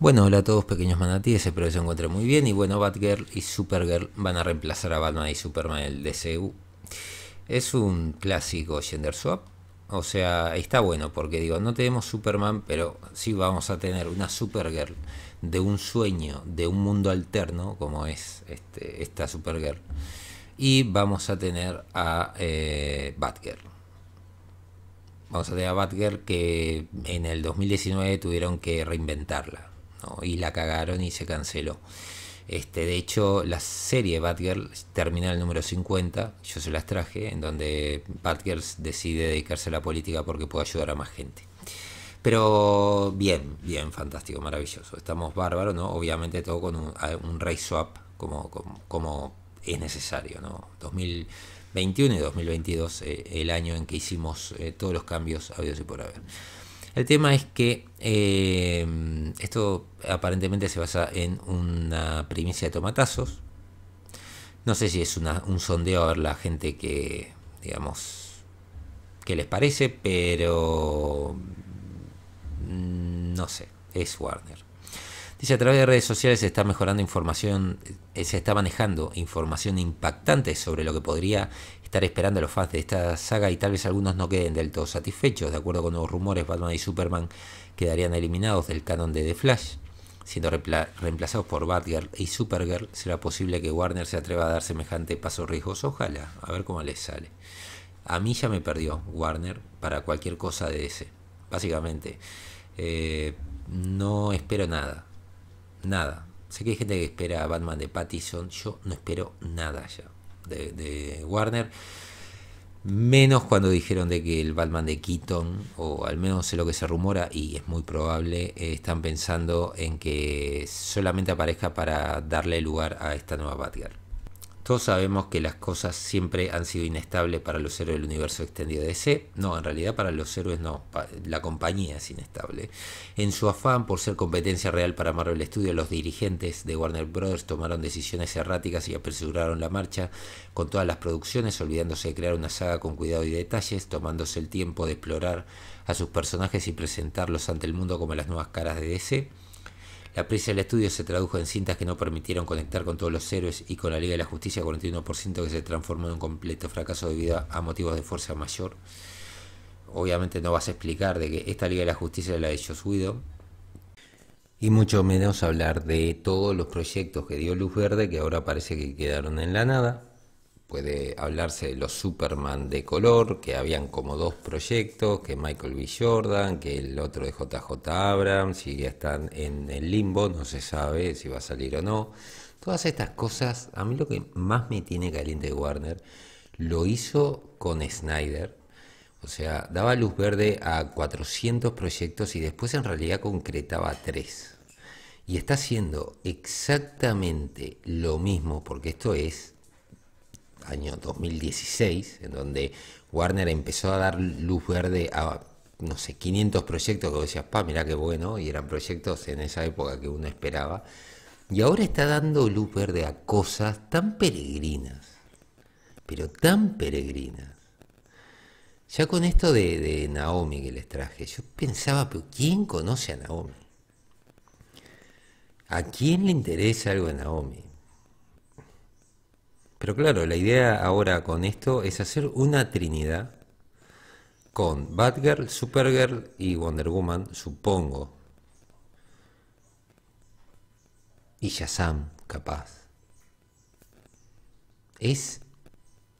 Bueno, hola a todos pequeños manatíes, espero que se encuentren muy bien. Y bueno, Batgirl y Supergirl van a reemplazar a Batman y Superman en el DCU. Es un clásico gender swap. O sea, está bueno porque digo, no tenemos Superman, pero sí vamos a tener una Supergirl de un sueño, de un mundo alterno, como es este, esta Supergirl. Y vamos a tener a eh, Batgirl vamos a tener a Batgirl que en el 2019 tuvieron que reinventarla y la cagaron y se canceló. Este, de hecho, la serie Batgirl termina el número 50, yo se las traje, en donde Batgirl decide dedicarse a la política porque puede ayudar a más gente. Pero bien, bien, fantástico, maravilloso. Estamos bárbaros, ¿no? Obviamente todo con un, un race swap como, como, es necesario, ¿no? 2021 y 2022, eh, el año en que hicimos eh, todos los cambios habidos y por haber. El tema es que eh, esto aparentemente se basa en una primicia de tomatazos. No sé si es un sondeo a ver la gente que, digamos, que les parece, pero mm, no sé, es Warner. Dice, a través de redes sociales se está mejorando información, eh, se está manejando información impactante sobre lo que podría estar esperando a los fans de esta saga y tal vez algunos no queden del todo satisfechos. De acuerdo con los rumores, Batman y Superman quedarían eliminados del canon de The Flash. Siendo reemplazados por Batgirl y Supergirl, será posible que Warner se atreva a dar semejante paso riesgos? Ojalá, a ver cómo les sale. A mí ya me perdió Warner para cualquier cosa de ese. Básicamente, eh, no espero nada. Nada. Sé que hay gente que espera a Batman de Pattinson, Yo no espero nada ya de, Warner menos cuando dijeron de que el Batman de Keaton, o al menos sé lo que se rumora y es muy probable, eh, están pensando en que solamente aparezca para darle lugar a esta nueva Batgirl. Todos sabemos que las cosas siempre han sido inestables para los héroes del universo extendido de DC. No, en realidad para los héroes no, la compañía es inestable. En su afán por ser competencia real para Marvel Studios, los dirigentes de Warner Bros. tomaron decisiones erráticas y apresuraron la marcha con todas las producciones, olvidándose de crear una saga con cuidado y detalles, tomándose el tiempo de explorar a sus personajes y presentarlos ante el mundo como las nuevas caras de DC. La prisa del estudio se tradujo en cintas que no permitieron conectar con todos los héroes y con la Liga de la Justicia 41% que se transformó en un completo fracaso debido a motivos de fuerza mayor. Obviamente no vas a explicar de que esta Liga de la Justicia la ha hecho suido. Y mucho menos hablar de todos los proyectos que dio luz verde que ahora parece que quedaron en la nada puede hablarse de los Superman de color, que habían como dos proyectos, que Michael B. Jordan, que el otro de JJ Abrams, y ya están en el limbo, no se sabe si va a salir o no. Todas estas cosas, a mí lo que más me tiene caliente de Warner, lo hizo con Snyder, o sea, daba luz verde a 400 proyectos y después en realidad concretaba tres. Y está haciendo exactamente lo mismo, porque esto es año 2016, en donde Warner empezó a dar luz verde a no sé, 500 proyectos que decías, pa, mirá qué bueno, y eran proyectos en esa época que uno esperaba. Y ahora está dando luz verde a cosas tan peregrinas, pero tan peregrinas. Ya con esto de, Naomi que les traje, yo pensaba, pero ¿quién conoce a Naomi? ¿A quién le interesa algo de Naomi? Pero claro, la idea ahora con esto es hacer una trinidad con Batgirl, Supergirl y Wonder Woman, supongo. Y Shazam, capaz. Es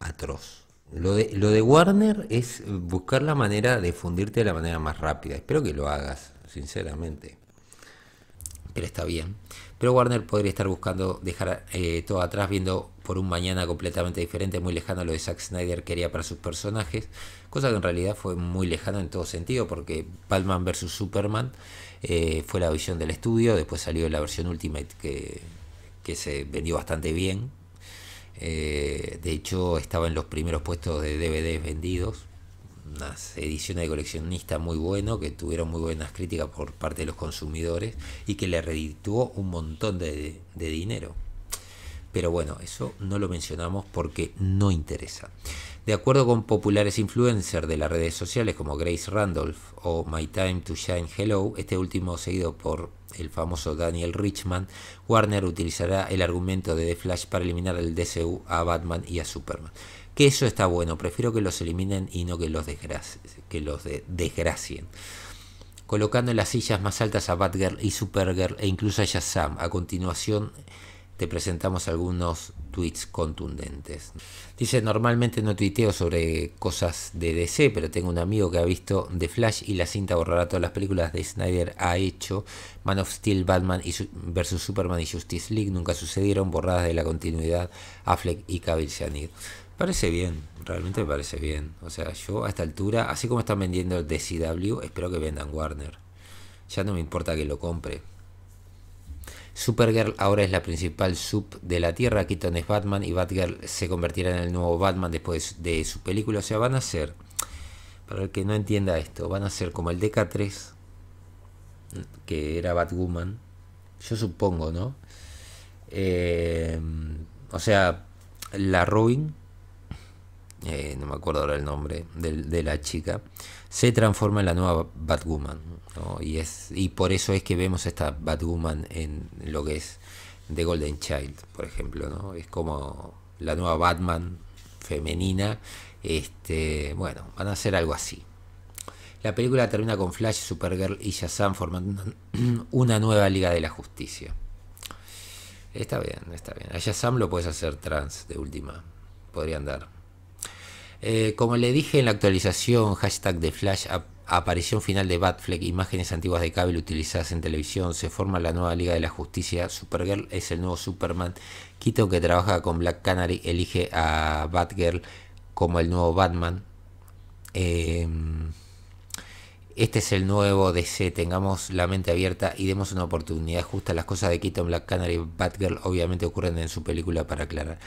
atroz. Lo de, lo de Warner es buscar la manera de fundirte de la manera más rápida. Espero que lo hagas, sinceramente pero está bien. Pero Warner podría estar buscando dejar eh, todo atrás, viendo por un mañana completamente diferente, muy lejano a lo que Zack Snyder quería para sus personajes, cosa que en realidad fue muy lejana en todo sentido, porque Batman vs. Superman eh, fue la visión del estudio, después salió la versión Ultimate que, se vendió bastante bien. Eh, de hecho, estaba en los primeros puestos de DVDs vendidos unas ediciones de coleccionista muy bueno, que tuvieron muy buenas críticas por parte de los consumidores y que le redituó un montón de, de dinero. Pero bueno, eso no lo mencionamos porque no interesa. De acuerdo con populares influencers de las redes sociales como Grace Randolph o My Time to Shine Hello, este último seguido por el famoso Daniel Richman, Warner utilizará el argumento de The Flash para eliminar el DCU a Batman y a Superman que eso está bueno, prefiero que los eliminen y no que los, que desgracien. Colocando en las sillas más altas a Batgirl y Supergirl e incluso a Shazam. A continuación te presentamos algunos tweets contundentes. Dice, normalmente no tuiteo sobre cosas de DC, pero tengo un amigo que ha visto The Flash y la cinta borrará todas las películas de Snyder ha hecho. Man of Steel, Batman y vs. Superman y Justice League nunca sucedieron, borradas de la continuidad Affleck y Cavill Janir. Parece bien, realmente me parece bien. O sea, yo a esta altura, así como están vendiendo el DCW, espero que vendan Warner. Ya no me importa que lo compre. Supergirl ahora es la principal sub de la Tierra, Keaton es Batman y Batgirl se convertirá en el nuevo Batman después de su película. O sea, van a ser, para el que no entienda esto, van a ser como el DK3, que era Batwoman, yo supongo, ¿no? Eh, o sea, la Ruin eh, no me acuerdo ahora el nombre de, la chica, se transforma en la nueva Batwoman. Y, es, y por eso es que vemos esta Batwoman en lo que es The Golden Child, por ejemplo. ¿no? Es como la nueva Batman femenina. Este, bueno, van a hacer algo así. La película termina con Flash, Supergirl y Shazam formando una nueva Liga de la Justicia. Está bien, está bien. A Shazam lo puedes hacer trans de última. Podrían dar. Eh, como le dije en la actualización, hashtag de Flash, aparición final de Batfleck, imágenes antiguas de Cable utilizadas en televisión, se forma la nueva Liga de la Justicia, Supergirl es el nuevo Superman, Quito que trabaja con Black Canary elige a Batgirl como el nuevo Batman. Em, este es el nuevo DC, tengamos la mente abierta y demos una oportunidad justa. Las cosas de Keaton, Black Canary y Batgirl obviamente ocurren en su película para aclarar.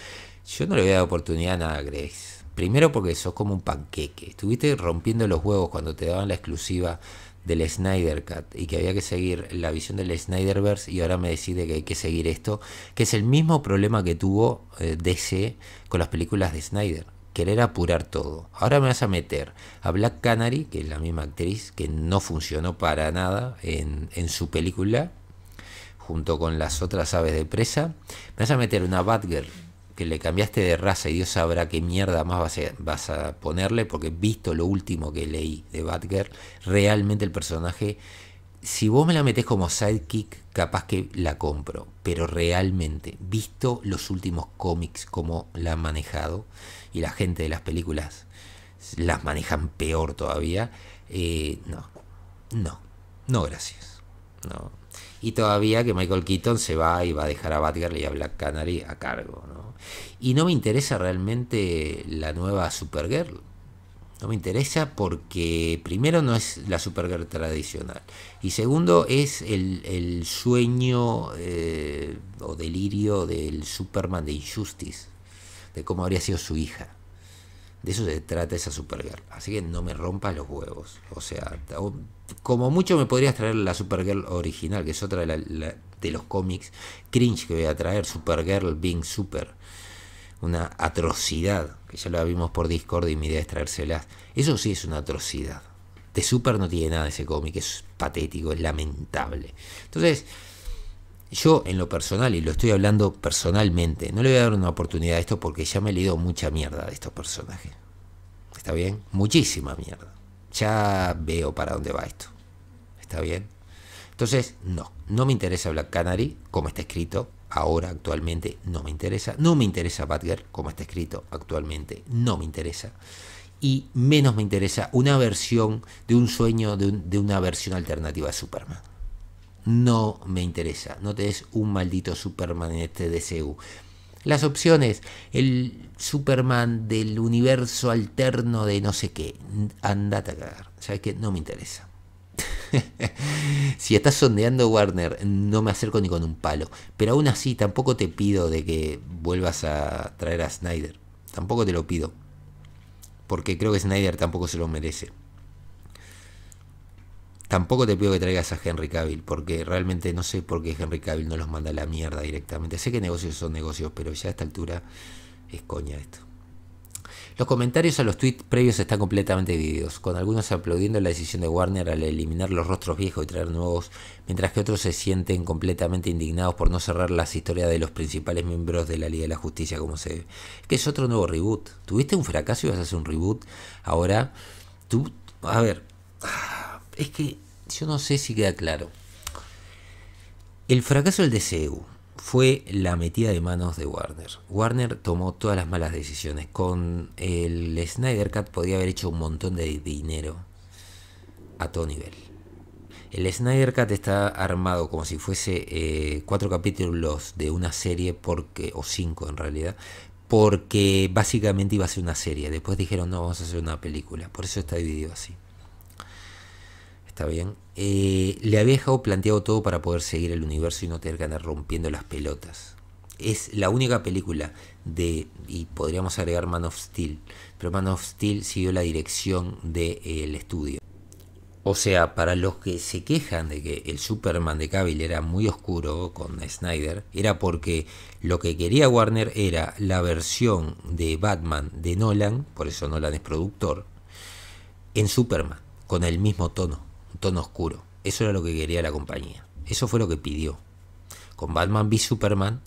Yo no le voy a dar oportunidad a nada, Grace. Primero porque sos como un panqueque. Estuviste rompiendo los huevos cuando te daban la exclusiva del Snyder Cut y que había que seguir la visión del Snyderverse y ahora me decide que hay que seguir esto, que es el mismo problema que tuvo eh, DC con las películas de Snyder, querer apurar todo. Ahora me vas a meter a Black Canary, que es la misma actriz que no funcionó para nada en, en su película, junto con las otras aves de presa, me vas a meter una Batgirl que le cambiaste de raza y Dios sabrá qué mierda más vas a, vas a ponerle, porque visto lo último que leí de Batgirl, realmente el personaje, si vos me la metés como sidekick, capaz que la compro, pero realmente, visto los últimos cómics, como la han manejado, y la gente de las películas las manejan peor todavía, eh, no, no, no gracias. ¿no? Y todavía que Michael Keaton se va y va a dejar a Batgirl y a Black Canary a cargo, Y no me interesa realmente la nueva Supergirl. No me interesa porque primero no es la Supergirl tradicional y segundo es el, sueño eh, o delirio del Superman de Injustice, de cómo habría sido su hija. De eso se trata esa Supergirl. Así que no me rompas los huevos. O sea, como mucho me podrías traer la Supergirl original, que es otra de, de los cómics cringe que voy a traer. Supergirl Being Super. Una atrocidad, que ya la vimos por Discord y mi idea es traérselas. Eso sí es una atrocidad. De Super no tiene nada ese cómic, es patético, es lamentable. Entonces, yo en lo personal, y lo estoy hablando personalmente, no le voy a dar una oportunidad a esto porque ya me he leído mucha mierda de estos personajes. ¿Está bien? Muchísima mierda. Ya veo para dónde va esto. ¿Está bien? Entonces, no, no me interesa Black Canary como está escrito ahora actualmente, no me interesa. No me interesa Batgirl como está escrito actualmente, no me interesa. Y menos me interesa una versión de un sueño, de, de una versión alternativa a Superman no me interesa. No te des un maldito Superman en este DCU. Las opciones, el Superman del universo alterno de no sé qué, andate a cagar. ¿Sabes qué? No me interesa. si estás sondeando Warner, no me acerco ni con un palo. Pero aún así, tampoco te pido de que vuelvas a traer a Snyder. Tampoco te lo pido. Porque creo que Snyder tampoco se lo merece. Tampoco te pido que traigas a Henry Cavill, porque realmente no sé por qué Henry Cavill no los manda a la mierda directamente. Sé que negocios son negocios, pero ya a esta altura es coña esto. Los comentarios a los tweets previos están completamente divididos, con algunos aplaudiendo la decisión de Warner al eliminar los rostros viejos y traer nuevos, mientras que otros se sienten completamente indignados por no cerrar las historias de los principales miembros de la Liga de la Justicia como se ve. Es que es otro nuevo reboot. Tuviste un fracaso y vas a hacer un reboot. Ahora, tú, a ver, es que yo no sé si queda claro. El fracaso del DCU fue la metida de manos de Warner. Warner tomó todas las malas decisiones. Con el Snyder Cut podía haber hecho un montón de dinero a todo nivel. El Snyder Cut está armado como si fuese eh, cuatro capítulos de una serie, porque o cinco en realidad, porque básicamente iba a ser una serie. Después dijeron, no, vamos a hacer una película. Por eso está dividido así. ¿Está bien? Eh, le había dejado planteado todo para poder seguir el universo y no tener que andar rompiendo las pelotas. Es la única película de, y podríamos agregar Man of Steel, pero Man of Steel siguió la dirección del estudio. O sea, para los que se quejan de que el Superman de Cavill era muy oscuro con Snyder, era porque lo que quería Warner era la versión de Batman de Nolan, por eso Nolan es productor, en Superman, con el mismo tono un tono oscuro. Eso era lo que quería la compañía. Eso fue lo que pidió. Con Batman v Superman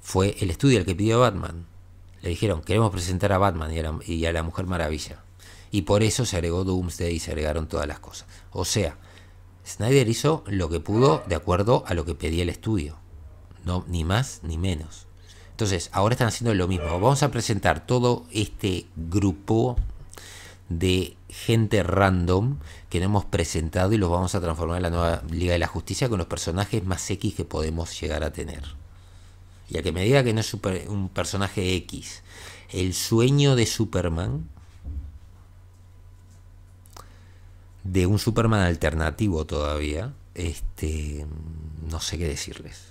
fue el estudio el que pidió a Batman. Le dijeron, queremos presentar a Batman y a, la, Mujer Maravilla. Y por eso se agregó Doomsday y se agregaron todas las cosas. O sea, Snyder hizo lo que pudo de acuerdo a lo que pedía el estudio. No, ni más ni menos. Entonces, ahora están haciendo lo mismo. Vamos a presentar todo este grupo de gente random que no hemos presentado y los vamos a transformar en la nueva Liga de la Justicia con los personajes más X que podemos llegar a tener. Y a que me diga que no es un personaje X, el sueño de Superman, de un Superman alternativo todavía, este, no sé qué decirles,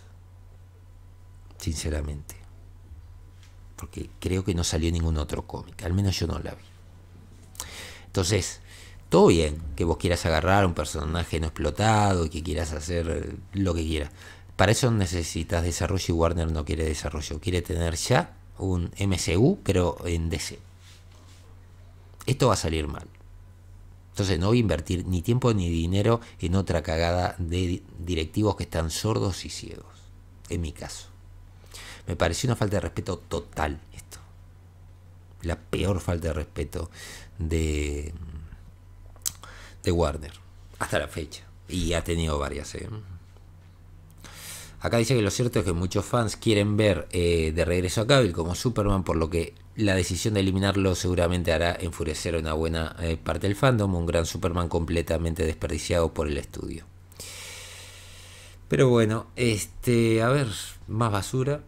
sinceramente. Porque creo que no salió ningún otro cómic, al menos yo no la vi. Entonces, todo bien que vos quieras agarrar un personaje no explotado y que quieras hacer eh, lo que quieras. Para eso necesitas desarrollo y Warner no quiere desarrollo, quiere tener ya un MCU, pero en DC. Esto va a salir mal. Entonces no voy a invertir ni tiempo ni dinero en otra cagada de directivos que están sordos y ciegos. En mi caso. Me pareció una falta de respeto total esto. La peor falta de respeto de, de Warner, hasta la fecha. Y ha tenido varias. ¿eh? Acá dice que lo cierto es que muchos fans quieren ver eh, de regreso a Cable como Superman, por lo que la decisión de eliminarlo seguramente hará enfurecer a una buena eh, parte del fandom, un gran Superman completamente desperdiciado por el estudio. Pero bueno, este, a ver, más basura.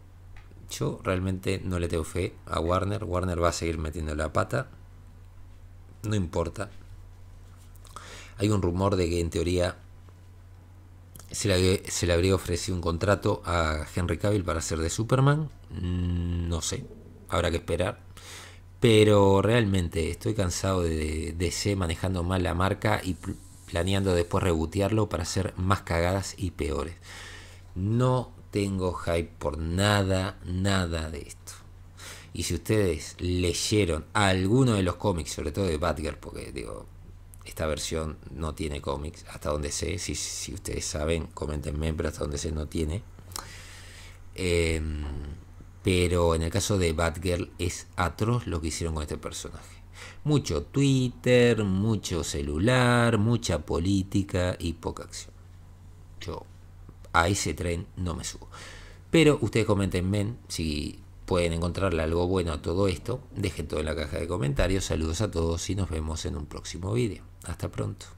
Yo realmente no le tengo fe a Warner. Warner va a seguir metiendo la pata no importa. Hay un rumor de que en teoría se le, habría ofrecido un contrato a Henry Cavill para ser de Superman. Mm, no sé, habrá que esperar. Pero realmente estoy cansado de ser manejando mal la marca y planeando después rebotearlo para hacer más cagadas y peores. No tengo hype por nada, nada de esto. Y si ustedes leyeron alguno de los cómics, sobre todo de Batgirl, porque digo, esta versión no tiene cómics, hasta donde sé, si, ustedes saben, comentenme, pero hasta donde sé no tiene. Em, pero en el caso de Batgirl es atroz lo que hicieron con este personaje. Mucho Twitter, mucho celular, mucha política y poca acción. Yo a ese tren no me subo. Pero ustedes comentenme si pueden encontrarle algo bueno a todo esto, dejen todo en la caja de comentarios. Saludos a todos y nos vemos en un próximo vídeo. Hasta pronto.